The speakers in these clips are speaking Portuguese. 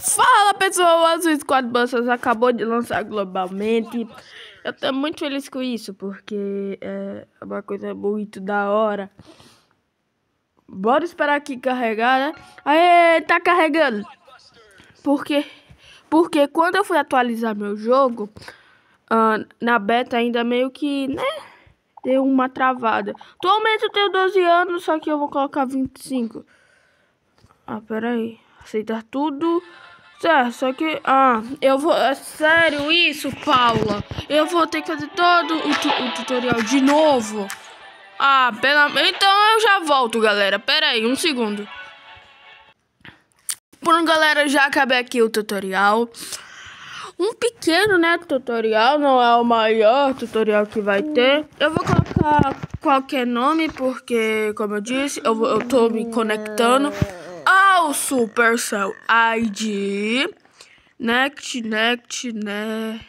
Fala pessoal, o Azul Squad Busters acabou de lançar globalmente. Eu tô muito feliz com isso, porque é uma coisa muito da hora. Bora esperar aqui carregar, né? Aê, tá carregando. Porque, porque quando eu fui atualizar meu jogo, uh, na beta ainda meio que, né? Deu uma travada. Atualmente eu tenho 12 anos, só que eu vou colocar 25. Ah, peraí. Aceitar tudo. Tá, só que. Ah, eu vou. É sério isso, Paula? Eu vou ter que fazer todo o, tu, o tutorial de novo. Ah, pela. Então eu já volto, galera. Pera aí, um segundo. Bom, galera, já acabei aqui o tutorial. Um pequeno, né, tutorial, não é o maior tutorial que vai ter. Eu vou colocar qualquer nome, porque, como eu disse, eu, eu tô me conectando. Supercell ID. Next, next, né.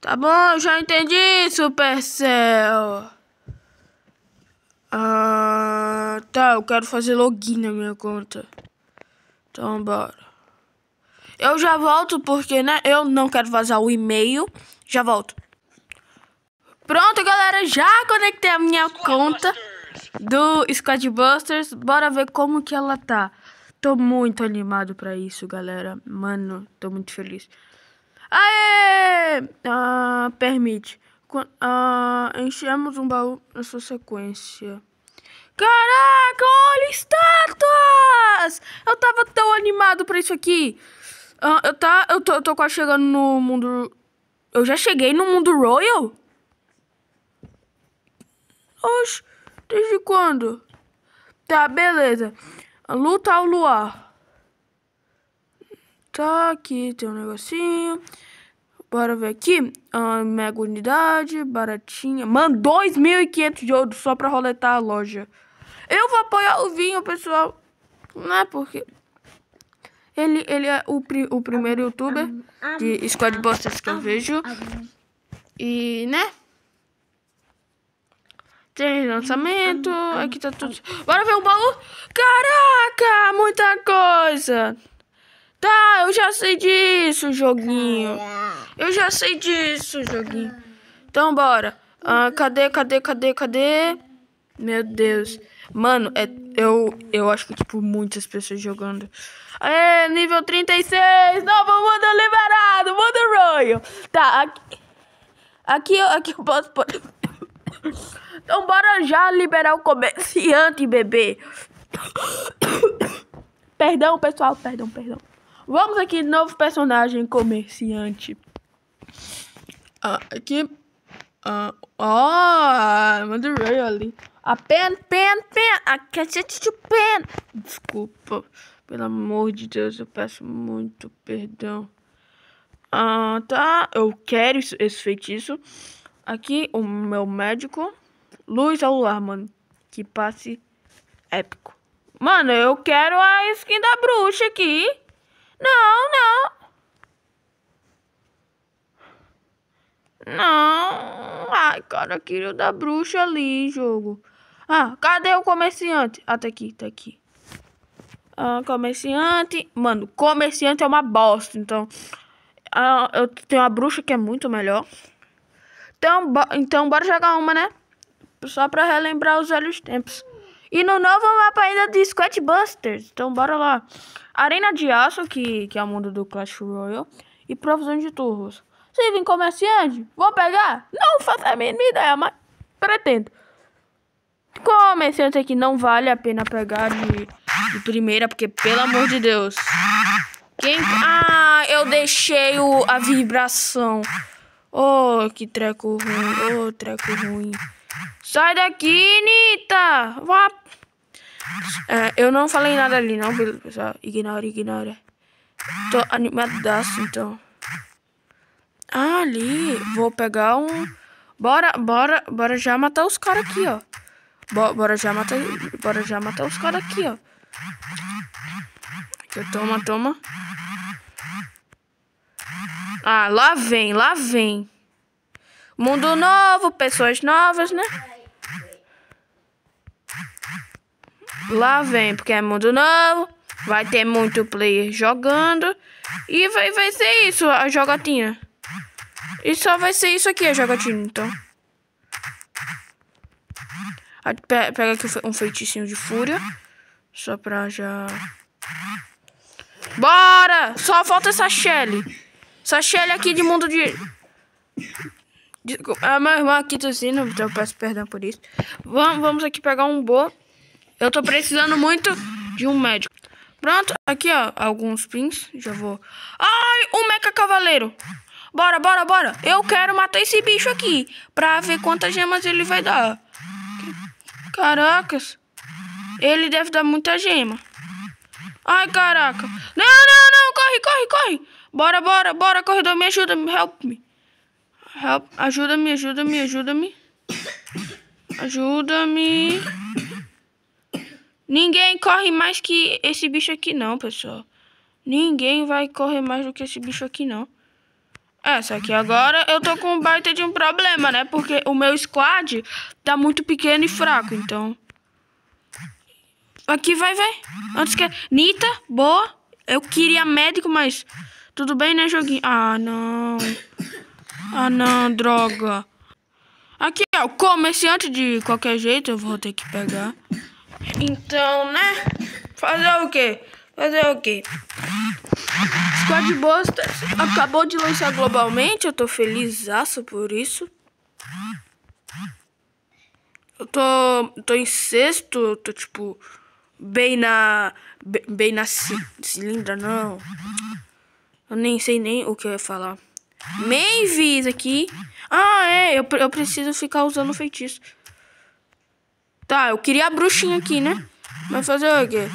Tá bom, já entendi, Supercell. Ah, tá, eu quero fazer login na minha conta. Então, bora. Eu já volto porque, né, eu não quero vazar o e-mail. Já volto. Pronto, galera, já conectei a minha conta do Squadbusters. Bora ver como que ela tá. Tô muito animado pra isso, galera. Mano, tô muito feliz. Aê! Ah, permite. Ah, enchemos um baú sua sequência. Caraca, olha estátuas! Eu tava tão animado pra isso aqui. Ah, eu, tá, eu, tô, eu tô quase chegando no mundo... Eu já cheguei no mundo Royal? Oxi. Desde quando? Tá, beleza. Luta ao luar. Tá, aqui tem um negocinho. Bora ver aqui. Ah, mega unidade, baratinha. Mano, 2.500 de ouro só pra roletar a loja. Eu vou apoiar o vinho, pessoal. Não é porque... Ele, ele é o, pri o primeiro youtuber de Squad Busters que eu vejo. E, né? Tem lançamento. Aqui tá tudo. Bora ver um baú? Caraca, muita coisa. Tá, eu já sei disso, joguinho. Eu já sei disso, joguinho. Então, bora. Ah, cadê, cadê, cadê, cadê? Meu Deus. Mano, é, eu, eu acho que, tipo, muitas pessoas jogando. é nível 36. Novo mundo liberado. Mundo Royal. Tá, aqui... Aqui, aqui eu posso... Então bora já liberar o comerciante, bebê. perdão, pessoal, perdão, perdão. Vamos aqui, novo personagem comerciante. Ah, aqui. Ah, oh, ah, mandei ali. A pen, pen, pen. A cachete de pen. Desculpa. Pelo amor de Deus, eu peço muito perdão. Ah, tá. Eu quero esse feitiço. Aqui, o meu médico. Luz ao luar, mano. Que passe épico. Mano, eu quero a skin da bruxa aqui. Não, não. Não. Ai, cara, eu queria o da bruxa ali, jogo. Ah, cadê o comerciante? Ah, tá aqui, tá aqui. Ah, comerciante. Mano, comerciante é uma bosta, então... Ah, eu tenho a bruxa que é muito melhor. Então, bo... então bora jogar uma, né? só para relembrar os velhos tempos. E no novo mapa ainda de Squad Busters. Então bora lá. Arena de Aço, que, que é o mundo do Clash Royale. E provisão de turros. Se vim comerciante, vou pegar? Não faço a mínima ideia, mas pretendo. Comerciante aqui não vale a pena pegar de, de primeira, porque pelo amor de Deus. Quem... Ah, eu deixei o, a vibração. Oh, que treco ruim. Oh, treco ruim. Sai daqui, Anitta! Vá. É, eu não falei nada ali, não, pessoal. Ignora, ignora. Tô animadaço, então. Ah, ali. Vou pegar um... Bora, bora, bora já matar os caras aqui, ó. Bo bora já matar... Bora já matar os caras aqui, ó. Aqui, toma, toma. Ah, lá vem, lá vem. Mundo novo, pessoas novas, né? Lá vem, porque é mundo novo. Vai ter muito player jogando. E vai, vai ser isso, a jogatina. E só vai ser isso aqui, a jogatina, então. Ah, pega aqui um feiticinho de fúria. Só pra já... Bora! Só falta essa Shelly. Essa Shelly aqui de mundo de... Desculpa, ah, meu irmão aqui tossindo, então eu peço perdão por isso. Vamos, vamos aqui pegar um bo. Eu tô precisando muito de um médico. Pronto, aqui ó, alguns pins, já vou... Ai, um meca cavaleiro! Bora, bora, bora! Eu quero matar esse bicho aqui, pra ver quantas gemas ele vai dar. Caracas, ele deve dar muita gema. Ai, caraca. Não, não, não, corre, corre, corre! Bora, bora, bora, corredor, me ajuda, help me. Help. Ajuda-me, ajuda-me, ajuda-me. Ajuda-me. Ninguém corre mais que esse bicho aqui não, pessoal. Ninguém vai correr mais do que esse bicho aqui não. Essa é, aqui agora eu tô com um baita de um problema, né? Porque o meu squad tá muito pequeno e fraco, então... Aqui vai, vai. Antes que... Nita, boa. Eu queria médico, mas... Tudo bem, né, joguinho? Ah, não. Ah, não, droga. Aqui, é o comerciante de qualquer jeito eu vou ter que pegar. Então, né? Fazer o quê? Fazer o quê? Squad Bosta acabou de lançar globalmente, eu tô feliz por isso. Eu tô, tô em sexto, tô tipo bem na bem, bem na cilindra não. Eu nem sei nem o que eu ia falar. Mavis aqui. Ah, é. Eu, eu preciso ficar usando feitiço. Tá, eu queria a bruxinha aqui, né? Vai fazer o quê?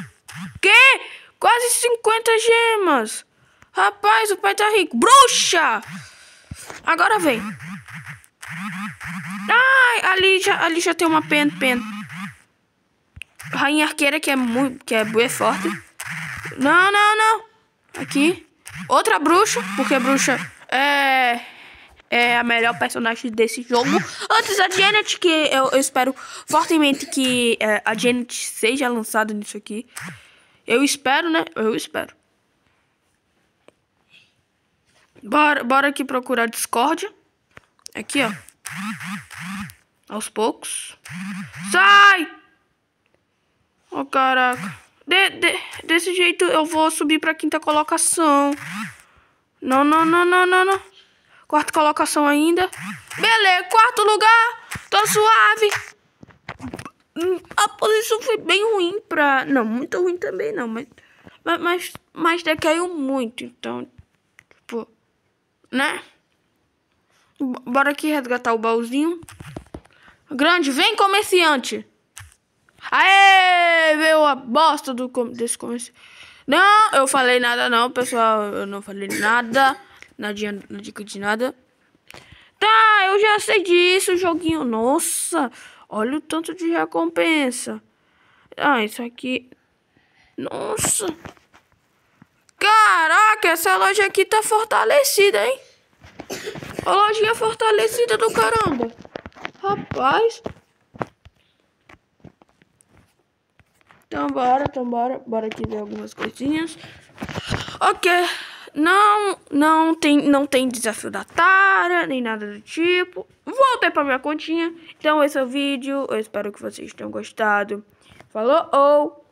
Quê? Quase 50 gemas. Rapaz, o pai tá rico. Bruxa! Agora vem. Ai, ali já, ali já tem uma pen, pen. Rainha arqueira que é muito, que é, é forte. Não, não, não. Aqui. Outra bruxa, porque bruxa é, é a melhor personagem desse jogo. Antes a Janet, que eu, eu espero fortemente que é, a Janet seja lançada nisso aqui. Eu espero, né? Eu espero. Bora, bora aqui procurar Discord. Aqui, ó. Aos poucos. Sai! Oh, caraca. De, de, desse jeito eu vou subir pra quinta colocação. Não, não, não, não, não, não. Quarta colocação ainda. Beleza, quarto lugar. Tô suave. A ah, posição foi bem ruim pra... Não, muito ruim também não, mas... Mas, mas, mas decaiu muito, então... Tipo... Né? Bora aqui resgatar o baúzinho. Grande, vem comerciante. Aê, veio a bosta do, desse comerciante. Não, eu falei nada não, pessoal. Eu não falei nada. Nadinha, não dica de nada. Tá, eu já sei disso, joguinho. Nossa, olha o tanto de recompensa. Ah, isso aqui... Nossa. Caraca, essa loja aqui tá fortalecida, hein? A lojinha fortalecida do caramba. Rapaz, Então bora, então bora, bora aqui ver algumas coisinhas. Ok, não, não tem, não tem desafio da Tara, nem nada do tipo. Voltei pra minha continha. Então esse é o vídeo, eu espero que vocês tenham gostado. Falou! -oh.